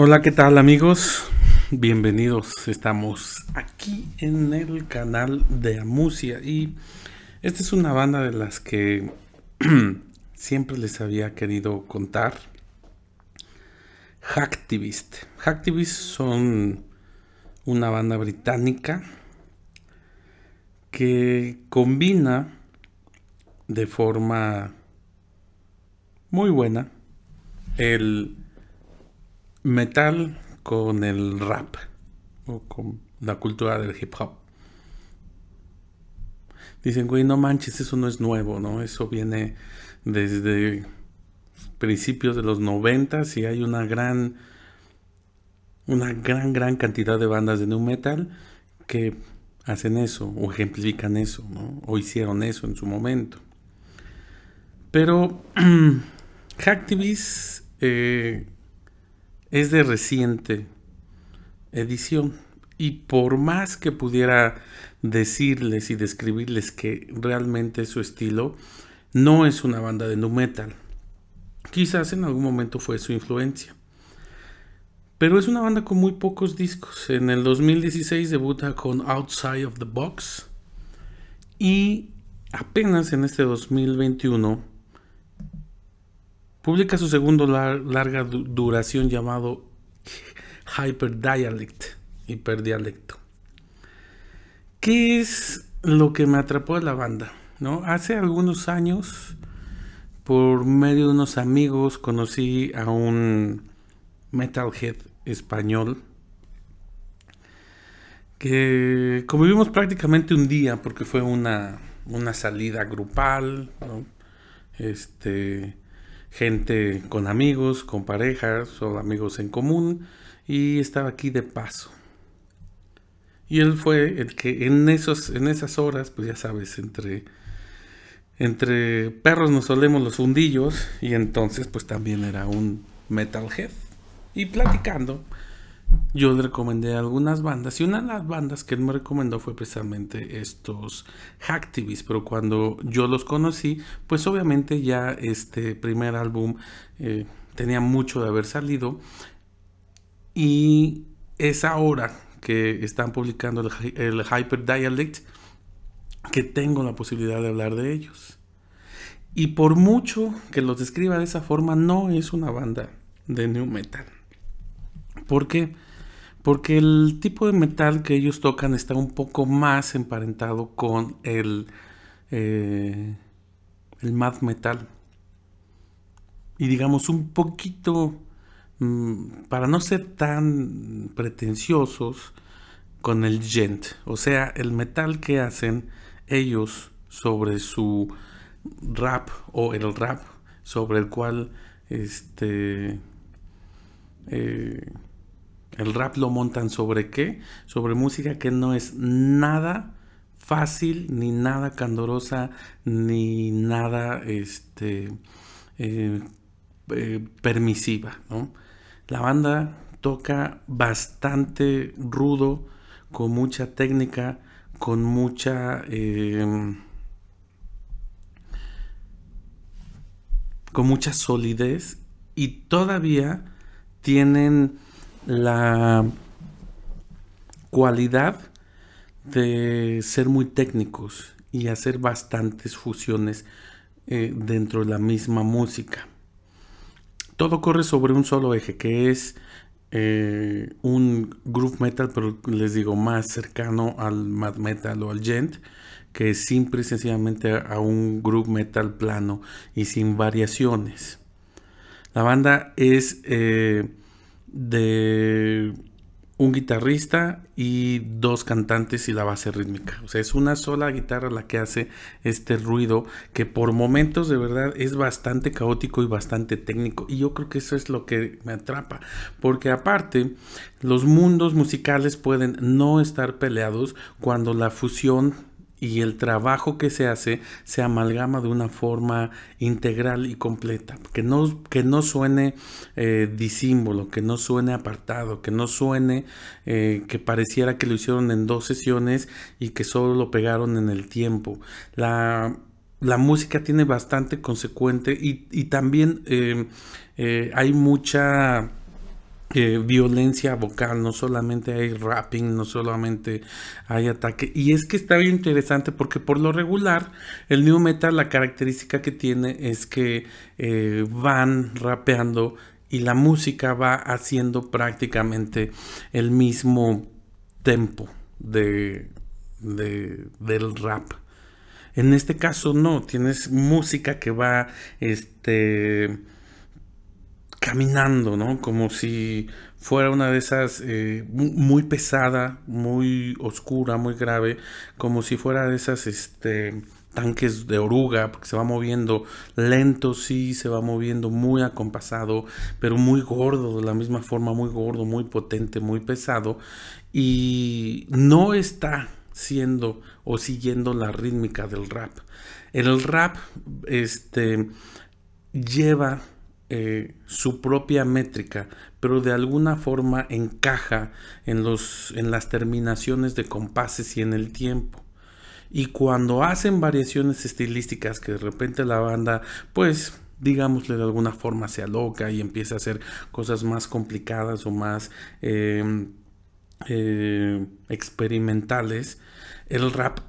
Hola, ¿qué tal amigos? Bienvenidos, estamos aquí en el canal de Amusia y esta es una banda de las que siempre les había querido contar. Hacktivist. Hacktivist son una banda británica que combina de forma muy buena el metal con el rap o con la cultura del hip hop. Dicen, güey, no manches, eso no es nuevo, ¿no? Eso viene desde principios de los noventas y hay una gran, una gran, gran cantidad de bandas de new metal que hacen eso o ejemplifican eso, ¿no? O hicieron eso en su momento. Pero Hacktivis eh, es de reciente edición. Y por más que pudiera decirles y describirles que realmente su estilo no es una banda de nu metal. Quizás en algún momento fue su influencia. Pero es una banda con muy pocos discos. En el 2016 debuta con Outside of the Box. Y apenas en este 2021 Publica su segundo larga duración llamado Hyperdialect, ¿Qué es lo que me atrapó de la banda? ¿No? Hace algunos años, por medio de unos amigos, conocí a un metalhead español que convivimos prácticamente un día porque fue una, salida grupal, Este, gente con amigos, con parejas o amigos en común y estaba aquí de paso. Y él fue el que en, esos, en esas horas, pues ya sabes, entre, entre perros nos solemos los hundillos y entonces pues también era un metalhead. Y platicando, yo le recomendé algunas bandas y una de las bandas que él me recomendó fue precisamente estos Hacktivists, pero cuando yo los conocí, pues obviamente ya este primer álbum eh, tenía mucho de haber salido y es ahora que están publicando el, el Hyper Dialect que tengo la posibilidad de hablar de ellos. Y por mucho que los describa de esa forma, no es una banda de new metal. ¿Por qué? Porque el tipo de metal que ellos tocan está un poco más emparentado con el, eh, el math metal. Y digamos un poquito, mm, para no ser tan pretenciosos, con el gent. O sea, el metal que hacen ellos sobre su rap o el rap sobre el cual este... Eh, el rap lo montan sobre qué? Sobre música que no es nada fácil, ni nada candorosa, ni nada este, eh, eh, permisiva. La banda toca bastante rudo, con mucha técnica, con mucha... Em, con mucha solidez y todavía tienen la cualidad de ser muy técnicos y hacer bastantes fusiones eh, dentro de la misma música. Todo corre sobre un solo eje, que es eh, un groove metal, pero les digo más cercano al mad metal o al gent, que es simple y sencillamente a un groove metal plano y sin variaciones. La banda es eh, de un guitarrista y dos cantantes y la base rítmica. O sea, es una sola guitarra la que hace este ruido que por momentos de verdad es bastante caótico y bastante técnico. Y yo creo que eso es lo que me atrapa. Porque aparte, los mundos musicales pueden no estar peleados cuando la fusión y el trabajo que se hace se amalgama de una forma integral y completa, que no, que no suene eh, disímbolo, que no suene apartado, que no suene eh, que pareciera que lo hicieron en dos sesiones y que solo lo pegaron en el tiempo. La, la música tiene bastante consecuente y, también eh, hay mucha violencia vocal, no solamente hay rapping, no solamente hay ataque. Y es que está bien interesante porque por lo regular el new metal la característica que tiene es que eh, van rapeando y la música va haciendo prácticamente el mismo tempo de del rap. En este caso no, tienes música que va este caminando, ¿no? Como si fuera una de esas eh, muy pesada, muy oscura, muy grave, como si fuera de esas este, tanques de oruga, porque se va moviendo lento, sí, se va moviendo muy acompasado, pero muy gordo, de la misma forma, muy gordo, muy potente, muy pesado, y no está siendo o siguiendo la rítmica del rap. El rap, este, lleva eh, su propia métrica, pero de alguna forma encaja en, los, en las terminaciones de compases y en el tiempo. Y cuando hacen variaciones estilísticas que de repente la banda, pues digámosle de alguna forma, se loca y empieza a hacer cosas más complicadas o más eh, eh, experimentales, el rap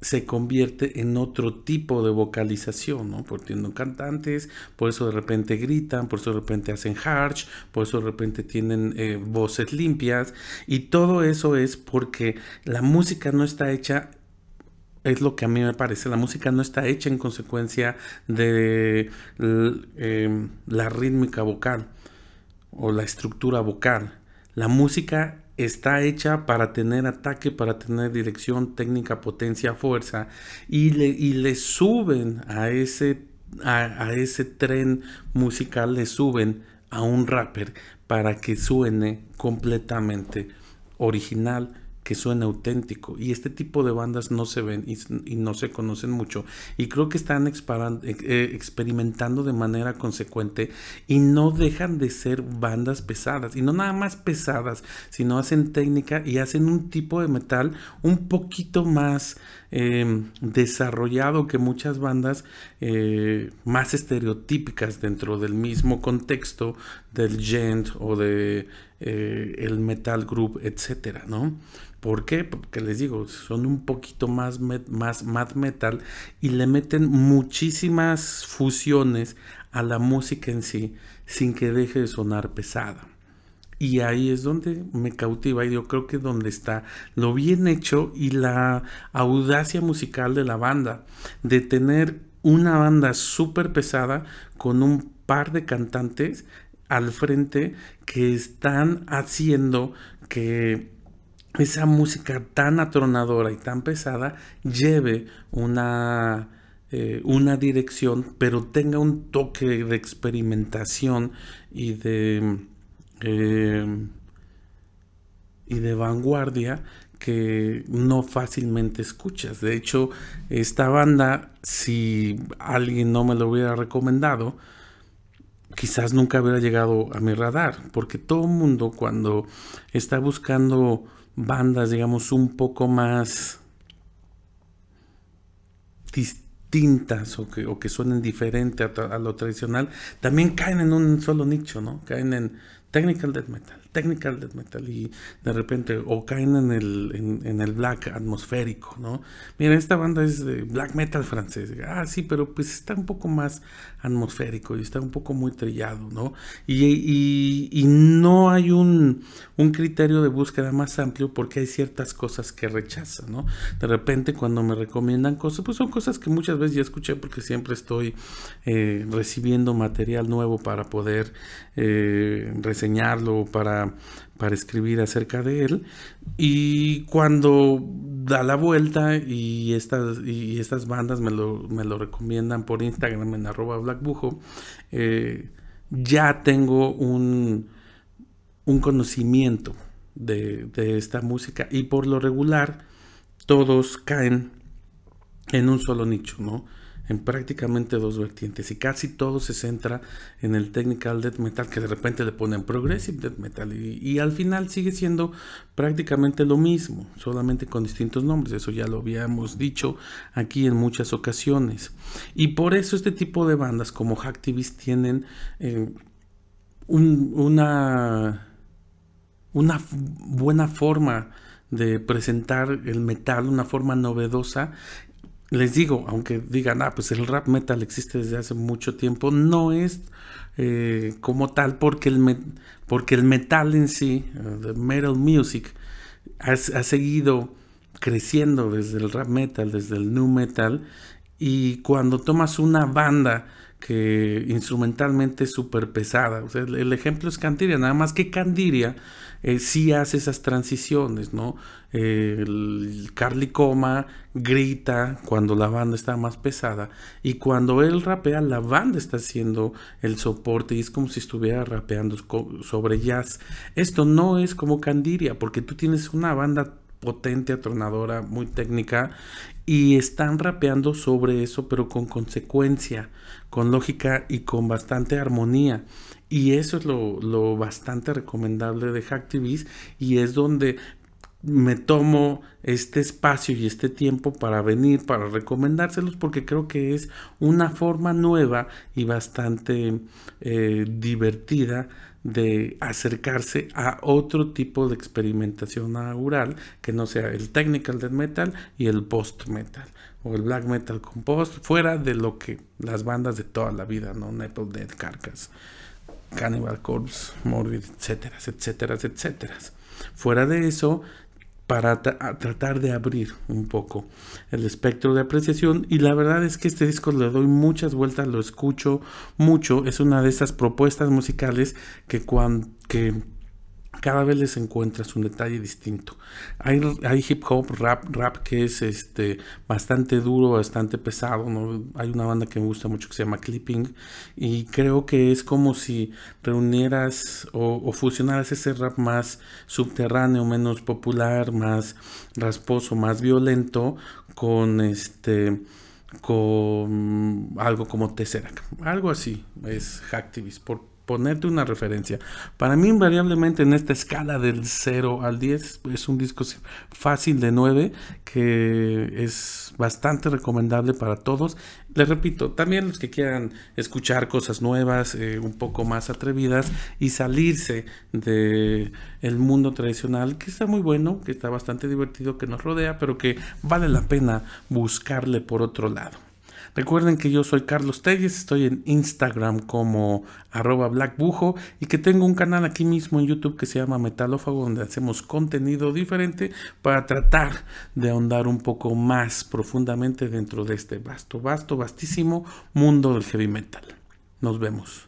se convierte en otro tipo de vocalización, ¿no? Porque cantantes, por eso de repente gritan, por eso de repente hacen harsh, por eso de repente tienen eh, voces limpias y todo eso es porque la música no está hecha es lo que a mí me parece. La música no está hecha en consecuencia de em, la rítmica vocal o la estructura vocal. La música está hecha para tener ataque, para tener dirección, técnica, potencia, fuerza, y le, y le suben a ese, a ese tren musical, le suben a un rapper para que suene completamente original, que suene auténtico. Y este tipo de bandas no se ven y, no se conocen mucho. Y creo que están eh, eh, experimentando de manera consecuente y no dejan de ser bandas pesadas. Y no nada más pesadas, sino hacen técnica y hacen un tipo de metal un poquito más Em, desarrollado que muchas bandas eh, más estereotípicas dentro del mismo contexto del gent o de eh, el metal group, etcétera, ¿no? ¿Por qué? Porque les digo, son un poquito más, más mad metal y le meten muchísimas fusiones a la música en sí sin que deje de sonar pesada. Y ahí es donde me cautiva y yo creo que donde está lo bien hecho y la audacia musical de la banda, de tener una banda súper pesada con un par de cantantes al frente que están haciendo que esa música tan atronadora y tan pesada lleve una, eh, una dirección, pero tenga un toque de experimentación y de Em, y de vanguardia que no fácilmente escuchas. De hecho, esta banda, si alguien no me lo hubiera recomendado, quizás nunca hubiera llegado a mi radar, porque todo el mundo cuando está buscando bandas, digamos, un poco más distintas o que, suenen diferente a, a, lo tradicional, también caen en un solo nicho, ¿no? Caen en, technical death metal técnica del metal y de repente o caen en el, en, el black atmosférico, ¿no? Mira, esta banda es de black metal francés. Ah, sí, pero pues está un poco más atmosférico y está un poco muy trillado, ¿no? Y, no hay un, criterio de búsqueda más amplio porque hay ciertas cosas que rechazan, ¿no? De repente cuando me recomiendan cosas, pues son cosas que muchas veces ya escuché porque siempre estoy eh, recibiendo material nuevo para poder eh, reseñarlo, para para, escribir acerca de él. Y cuando da la vuelta y estas, y estas bandas me lo, me lo recomiendan por Instagram en arroba blackbujo, eh, ya tengo un, un conocimiento de, de, esta música y por lo regular todos caen en un solo nicho, ¿no? en prácticamente dos vertientes y casi todo se centra en el technical death metal que de repente le ponen progressive death metal y, al final sigue siendo prácticamente lo mismo, solamente con distintos nombres, eso ya lo habíamos dicho aquí en muchas ocasiones. Y por eso este tipo de bandas como Hacktivist tienen eh, una, una buena forma de presentar el metal, una forma novedosa les digo, aunque digan, ah, pues el rap metal existe desde hace mucho tiempo, no es eh, como tal porque el, porque el metal en sí, eh, the metal music, ha, ha seguido creciendo desde el rap metal, desde el nu metal, y cuando tomas una banda que instrumentalmente es súper pesada. el, ejemplo es Candiria, nada más que Candiria eh, sí hace esas transiciones, ¿no? Eh, Carly Coma grita cuando la banda está más pesada y cuando él rapea, la banda está haciendo el soporte y es como si estuviera rapeando sobre jazz. Esto no es como Candiria, porque tú tienes una banda potente, atronadora, muy técnica. Y están rapeando sobre eso, pero con consecuencia, con lógica y con bastante armonía. Y eso es lo, bastante recomendable de Hacktivist. Y es donde me tomo este espacio y este tiempo para venir, para recomendárselos, porque creo que es una forma nueva y bastante eh, divertida de acercarse a otro tipo de experimentación oral que no sea el technical death metal y el post metal o el black metal con post fuera de lo que las bandas de toda la vida, no Nepal Dead, Carcass, Cannibal Corpse, Morbid, etcétera, etcétera, etcétera. Fuera de eso, para tratar de abrir un poco el espectro de apreciación y la verdad es que este disco le doy muchas vueltas, lo escucho mucho, es una de esas propuestas musicales que, cuando, que cada vez les encuentras un detalle distinto. Hay, hip hop, rap, rap que es este bastante duro, bastante pesado. ¿no? Hay una banda que me gusta mucho que se llama Clipping. Y creo que es como si reunieras o, fusionaras ese rap más subterráneo, menos popular, más rasposo, más violento, con este con algo como Tesseract. Algo así es Hacktivist. Por, ponerte una referencia. Para mí, invariablemente, en esta escala del 0 al 10, es un disco fácil de 9 que es bastante recomendable para todos. Les repito, también los que quieran escuchar cosas nuevas, eh, un poco más atrevidas y salirse del el mundo tradicional, que está muy bueno, que está bastante divertido, que nos rodea, pero que vale la pena buscarle por otro lado. Recuerden que yo soy Carlos Telles, estoy en Instagram como arroba blackbujo y que tengo un canal aquí mismo en YouTube que se llama Metalófago donde hacemos contenido diferente para tratar de ahondar un poco más profundamente dentro de este vasto, vasto, vastísimo mundo del heavy metal. Nos vemos.